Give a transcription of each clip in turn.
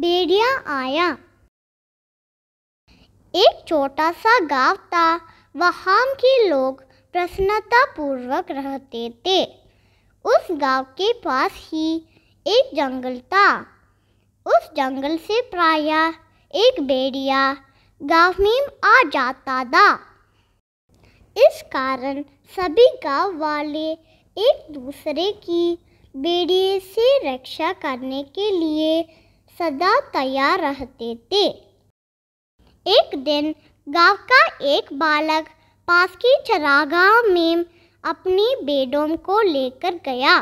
भेड़िया आया एक छोटा सा गांव था वहाँ के लोग पूर्वक रहते थे उस गांव के पास ही एक जंगल था उस जंगल से प्राय एक भेड़िया गांव में आ जाता था इस कारण सभी गांव वाले एक दूसरे की बेड़िए से रक्षा करने के लिए सदा तैयार रहते थे एक दिन गांव का एक बालक पास की चरागाह में अपनी बेडोम को लेकर गया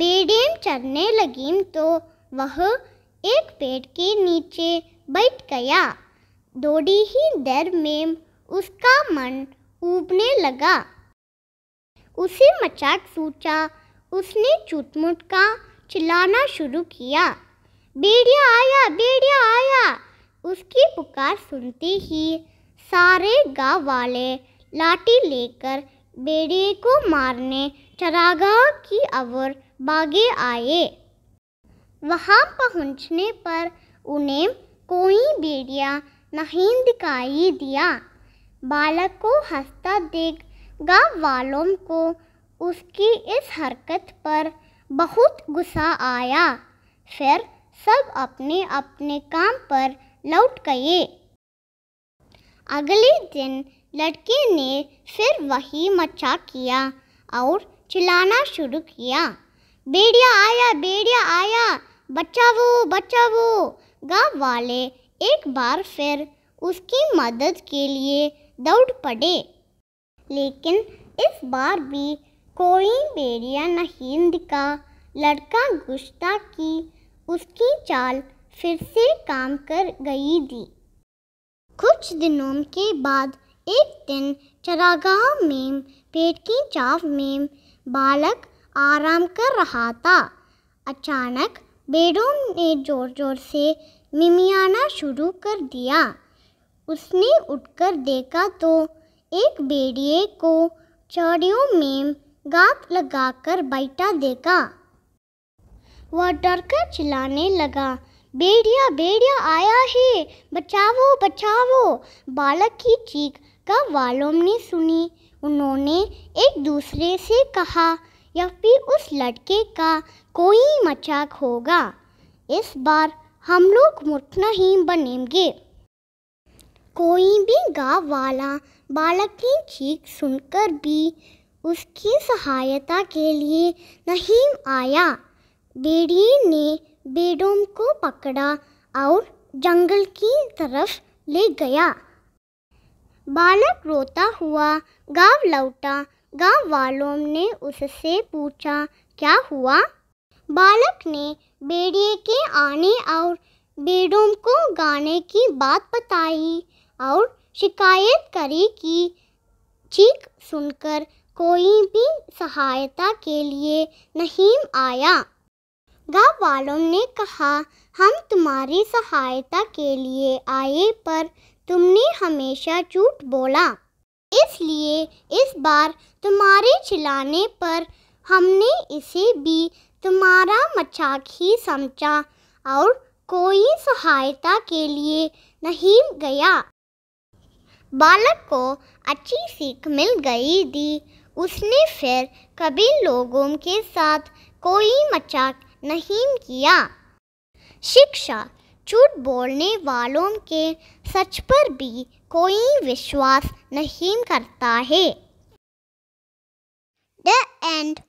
बेडेम चरने लगी तो वह एक पेड़ के नीचे बैठ गया थोड़ी ही देर में उसका मन ऊबने लगा उसे मचाट सूचा उसने चुटमुट का चिल्लाना शुरू किया भेड़िया आया भेड़िया आया उसकी पुकार सुनते ही सारे गांव वाले लाठी लेकर भेड़िए को मारने चरागाह की ओर भागे आए वहाँ पहुँचने पर उन्हें कोई भेड़िया नहीं दिखाई दिया बालक को हंसता देख गांव वालों को उसकी इस हरकत पर बहुत गुस्सा आया फिर सब अपने अपने काम पर लौट गए अगले दिन लड़के ने फिर वही मचा किया और चिल्लाना शुरू किया बेड़िया आया बेड़िया आया बचाओ बचाओ गांव वाले एक बार फिर उसकी मदद के लिए दौड़ पड़े लेकिन इस बार भी कोई बेड़िया नहीं दिखा लड़का गुस्सा की उसकी चाल फिर से काम कर गई थी कुछ दिनों के बाद एक दिन चरागाह में पेट की चाव में बालक आराम कर रहा था अचानक बेड़ों ने जोर जोर से मिमियाना शुरू कर दिया उसने उठकर देखा तो एक बेड़िए को चौड़ियों में गात लगाकर बैठा देखा वह डर कर चिल्लाने लगा बेड़िया भेड़िया आया है बचाओ बचाओ बालक की चीख का वालों ने सुनी उन्होंने एक दूसरे से कहा या फिर उस लड़के का कोई मचाक होगा इस बार हम लोग मुठ नहीं बनेंगे कोई भी गाँव वाला बालक की चीख सुनकर भी उसकी सहायता के लिए नहीं आया भेड़िए ने बेडोम को पकड़ा और जंगल की तरफ ले गया बालक रोता हुआ गांव लौटा गांव वालों ने उससे पूछा क्या हुआ बालक ने बेड़िए के आने और बेडोम को गाने की बात बताई और शिकायत करी कि चीख सुनकर कोई भी सहायता के लिए नहीं आया वालों ने कहा हम तुम्हारी सहायता के लिए आए पर तुमने हमेशा झूठ बोला इसलिए इस बार तुम्हारे चिल्लाने पर हमने इसे भी तुम्हारा मचाक ही समझा और कोई सहायता के लिए नहीं गया बालक को अच्छी सीख मिल गई थी उसने फिर कभी लोगों के साथ कोई मचाक नहीं किया शिक्षा झूठ बोलने वालों के सच पर भी कोई विश्वास नहीं करता है द एंड